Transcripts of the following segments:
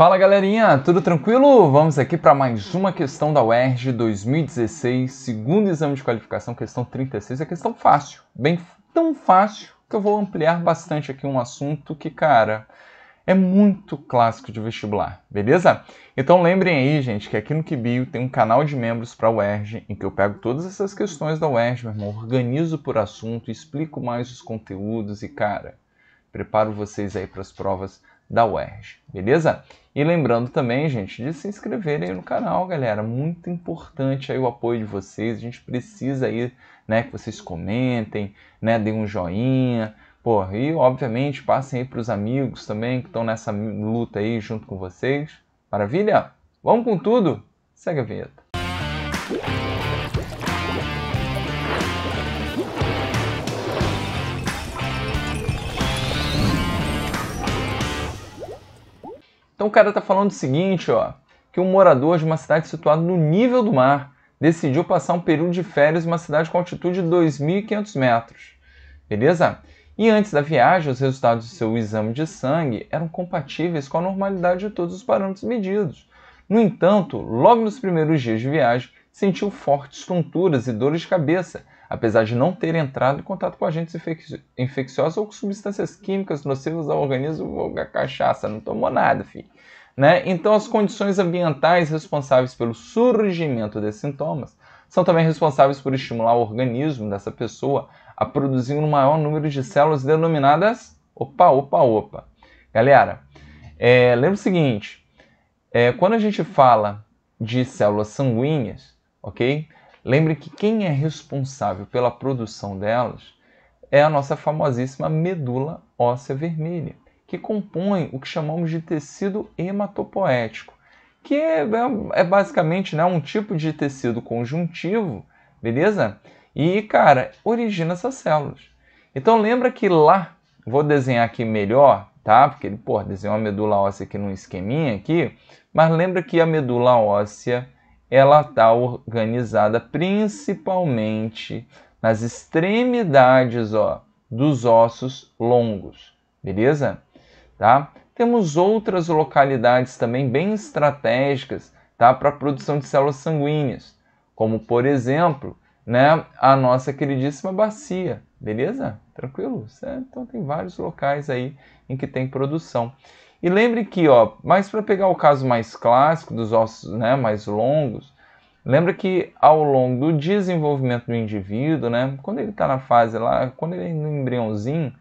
Fala galerinha, tudo tranquilo? Vamos aqui para mais uma questão da UERJ 2016, segundo exame de qualificação, questão 36. É questão fácil, bem tão fácil que eu vou ampliar bastante aqui um assunto que, cara, é muito clássico de vestibular, beleza? Então lembrem aí, gente, que aqui no Kibio tem um canal de membros para a UERJ, em que eu pego todas essas questões da UERJ, meu irmão, organizo por assunto, explico mais os conteúdos e, cara, preparo vocês aí para as provas da UERJ, beleza? E lembrando também, gente, de se inscreverem no canal, galera. Muito importante aí o apoio de vocês. A gente precisa aí, né, que vocês comentem, né, deem um joinha. Pô, e obviamente passem aí para os amigos também que estão nessa luta aí junto com vocês. Maravilha? Vamos com tudo? Segue a vinheta. Então o cara tá falando o seguinte, ó, que um morador de uma cidade situada no nível do mar decidiu passar um período de férias em uma cidade com altitude de 2.500 metros, beleza? E antes da viagem, os resultados do seu exame de sangue eram compatíveis com a normalidade de todos os parâmetros medidos. No entanto, logo nos primeiros dias de viagem, sentiu fortes tonturas e dores de cabeça, apesar de não ter entrado em contato com agentes infecciosos ou com substâncias químicas nocivas ao organismo ou cachaça. Não tomou nada, filho. Né? Então, as condições ambientais responsáveis pelo surgimento desses sintomas são também responsáveis por estimular o organismo dessa pessoa a produzir um maior número de células denominadas opa, opa, opa. Galera, é, lembra o seguinte: é, quando a gente fala de células sanguíneas, ok? Lembre que quem é responsável pela produção delas é a nossa famosíssima medula óssea vermelha, que compõe o que chamamos de tecido hematopoético, que é, é, é basicamente né, um tipo de tecido conjuntivo, beleza? E, cara, origina essas células. Então lembra que lá, vou desenhar aqui melhor, tá? Porque ele, pô, desenhou a medula óssea aqui num esqueminha aqui, mas lembra que a medula óssea ela está organizada principalmente nas extremidades ó, dos ossos longos, beleza? Tá? Temos outras localidades também bem estratégicas tá, para a produção de células sanguíneas, como por exemplo né, a nossa queridíssima bacia, beleza? Tranquilo? Certo? Então tem vários locais aí em que tem produção. E lembre que, ó, mas para pegar o caso mais clássico dos ossos, né, mais longos, lembra que ao longo do desenvolvimento do indivíduo, né, quando ele está na fase lá, quando ele é no embriãozinho,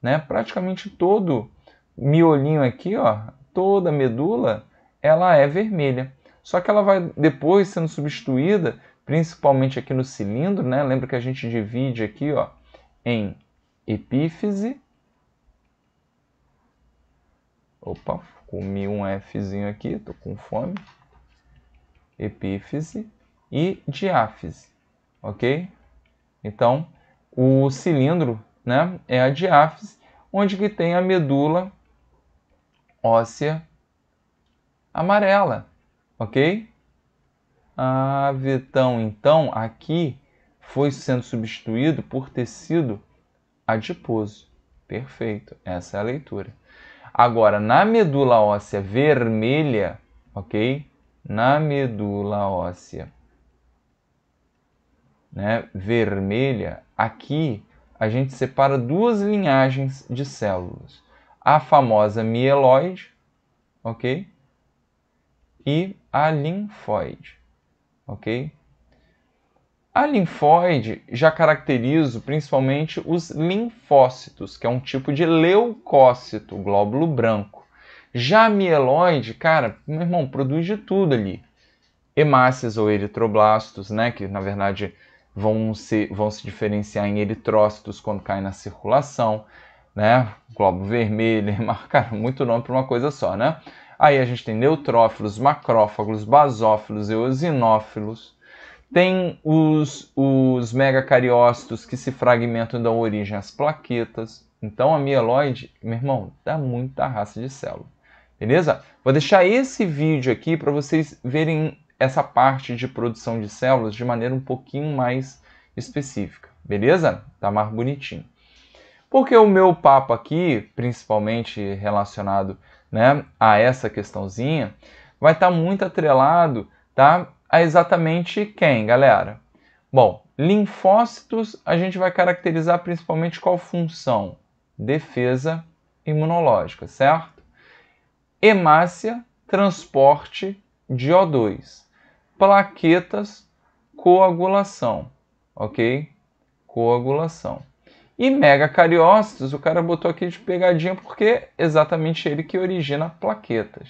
né, praticamente todo miolinho aqui, ó, toda medula, ela é vermelha. Só que ela vai depois sendo substituída, principalmente aqui no cilindro, né? Lembra que a gente divide aqui, ó, em epífise Opa, comi um Fzinho aqui, tô com fome. Epífise e diáfise, ok? Então, o cilindro né, é a diáfise, onde que tem a medula óssea amarela, ok? A ah, vetão, então, aqui foi sendo substituído por tecido adiposo. Perfeito, essa é a leitura. Agora, na medula óssea vermelha, ok? Na medula óssea né, vermelha, aqui a gente separa duas linhagens de células. A famosa mieloide, ok? E a linfóide, ok? A linfóide já caracterizo principalmente os linfócitos, que é um tipo de leucócito, glóbulo branco. Já a mieloide, cara, meu irmão, produz de tudo ali. Hemácias ou eritroblastos, né, que na verdade vão se, vão se diferenciar em eritrócitos quando caem na circulação, né, globo vermelho, cara, muito nome para uma coisa só, né? Aí a gente tem neutrófilos, macrófagos, basófilos, eosinófilos, tem os, os megacariócitos que se fragmentam e dão origem às plaquetas. Então a mieloide, meu irmão, dá muita raça de célula. Beleza? Vou deixar esse vídeo aqui para vocês verem essa parte de produção de células de maneira um pouquinho mais específica. Beleza? Tá mais bonitinho. Porque o meu papo aqui, principalmente relacionado né, a essa questãozinha, vai estar tá muito atrelado tá, a exatamente quem, galera? Bom, linfócitos a gente vai caracterizar principalmente qual função? Defesa imunológica, certo? Hemácia, transporte de O2. Plaquetas, coagulação, ok? Coagulação. E megacariócitos, o cara botou aqui de pegadinha porque é exatamente ele que origina plaquetas,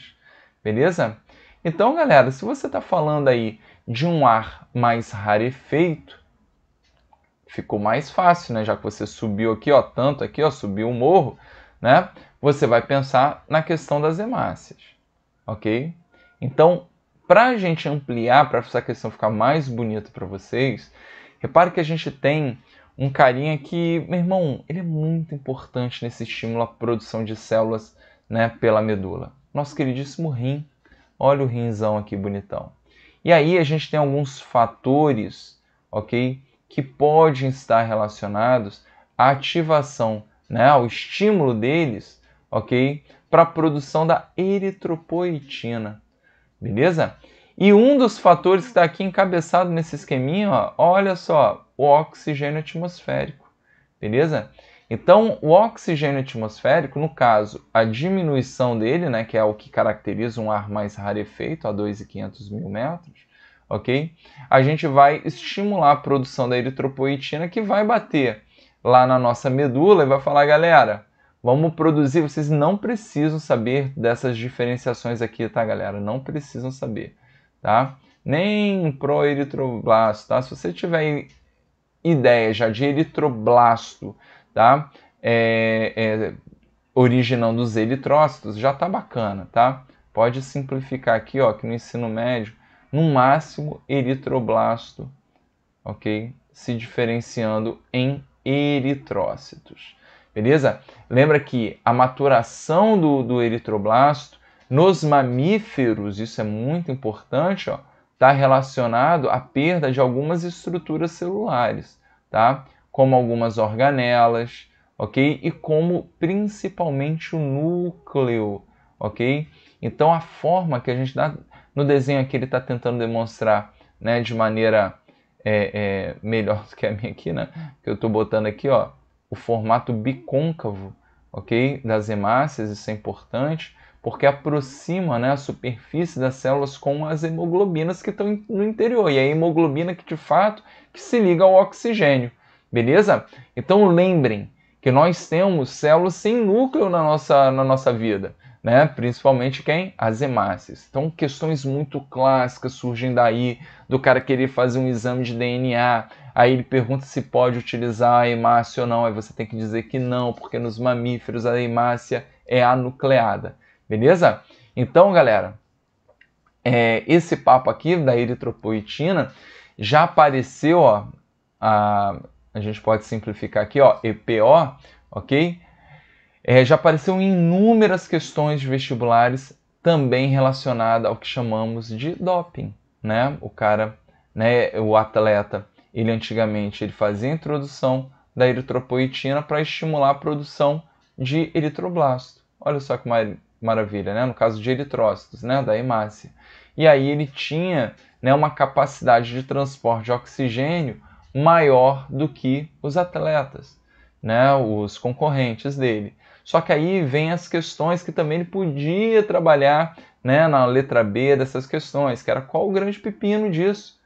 beleza? Então, galera, se você está falando aí de um ar mais rarefeito, ficou mais fácil, né? Já que você subiu aqui, ó, tanto aqui, ó, subiu o morro, né? Você vai pensar na questão das hemácias, ok? Então, para a gente ampliar, para essa questão ficar mais bonita para vocês, repare que a gente tem um carinha que, meu irmão, ele é muito importante nesse estímulo à produção de células né, pela medula. Nosso queridíssimo rim. Olha o rinzão aqui bonitão. E aí a gente tem alguns fatores, ok? Que podem estar relacionados à ativação, né? Ao estímulo deles, ok? Para a produção da eritropoetina, beleza? E um dos fatores que está aqui encabeçado nesse esqueminha, ó, olha só, o oxigênio atmosférico, beleza? Então, o oxigênio atmosférico, no caso, a diminuição dele, né, que é o que caracteriza um ar mais rarefeito, a 2,500 mil metros, ok? A gente vai estimular a produção da eritropoietina, que vai bater lá na nossa medula e vai falar, galera, vamos produzir. Vocês não precisam saber dessas diferenciações aqui, tá, galera? Não precisam saber, tá? Nem pro eritroblasto, tá? Se você tiver ideia já de eritroblasto, tá? É, é, originando os eritrócitos, já tá bacana, tá? Pode simplificar aqui, ó, que no ensino médio, no máximo eritroblasto, ok? Se diferenciando em eritrócitos, beleza? Lembra que a maturação do, do eritroblasto nos mamíferos, isso é muito importante, ó, está relacionado à perda de algumas estruturas celulares, tá? como algumas organelas, ok? E como principalmente o núcleo, ok? Então a forma que a gente dá no desenho aqui ele está tentando demonstrar, né, de maneira é, é, melhor do que a minha aqui, né? Que eu estou botando aqui, ó, o formato bicôncavo, ok? Das hemácias, isso é importante porque aproxima né, a superfície das células com as hemoglobinas que estão no interior. E é a hemoglobina que, de fato, que se liga ao oxigênio. Beleza? Então lembrem que nós temos células sem núcleo na nossa, na nossa vida, né? principalmente quem? As hemácias. Então, questões muito clássicas surgem daí, do cara querer fazer um exame de DNA, aí ele pergunta se pode utilizar a hemácia ou não, aí você tem que dizer que não, porque nos mamíferos a hemácia é anucleada, beleza? Então, galera, é, esse papo aqui da eritropoetina já apareceu, ó, a, a gente pode simplificar aqui, ó, EPO, ok? É, já apareceu em inúmeras questões de vestibulares também relacionada ao que chamamos de doping, né? O cara, né, o atleta, ele antigamente ele fazia a introdução da eritropoetina para estimular a produção de eritroblasto. Olha só que mar maravilha, né? No caso de eritrócitos, né, da hemácia. E aí ele tinha, né, uma capacidade de transporte de oxigênio maior do que os atletas, né, os concorrentes dele. Só que aí vem as questões que também ele podia trabalhar né, na letra B dessas questões, que era qual o grande pepino disso.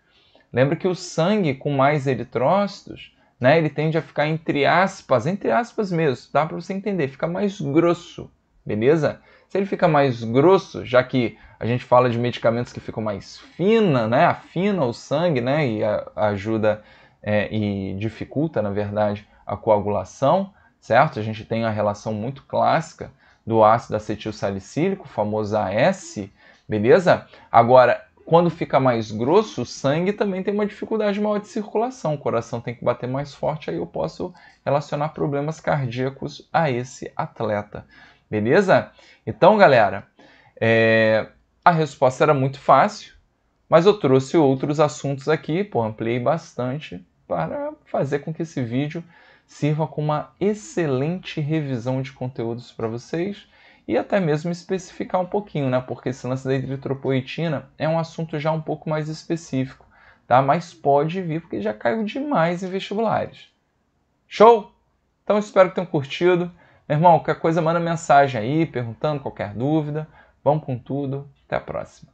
Lembra que o sangue com mais eritrócitos, né, ele tende a ficar entre aspas, entre aspas mesmo, dá para você entender, fica mais grosso, beleza? Se ele fica mais grosso, já que a gente fala de medicamentos que ficam mais fina, né, afina o sangue, né, e a, ajuda é, e dificulta, na verdade, a coagulação, certo? A gente tem a relação muito clássica do ácido acetil salicílico, famoso AS, beleza? Agora, quando fica mais grosso, o sangue também tem uma dificuldade maior de circulação, o coração tem que bater mais forte, aí eu posso relacionar problemas cardíacos a esse atleta, beleza? Então, galera, é... a resposta era muito fácil, mas eu trouxe outros assuntos aqui, pô, ampliei bastante para fazer com que esse vídeo sirva como uma excelente revisão de conteúdos para vocês e até mesmo especificar um pouquinho, né? Porque esse lance da eritropoetina é um assunto já um pouco mais específico, tá? Mas pode vir porque já caiu demais em vestibulares. Show? Então espero que tenham curtido. Meu irmão, qualquer coisa manda mensagem aí, perguntando qualquer dúvida. Vamos com tudo. Até a próxima.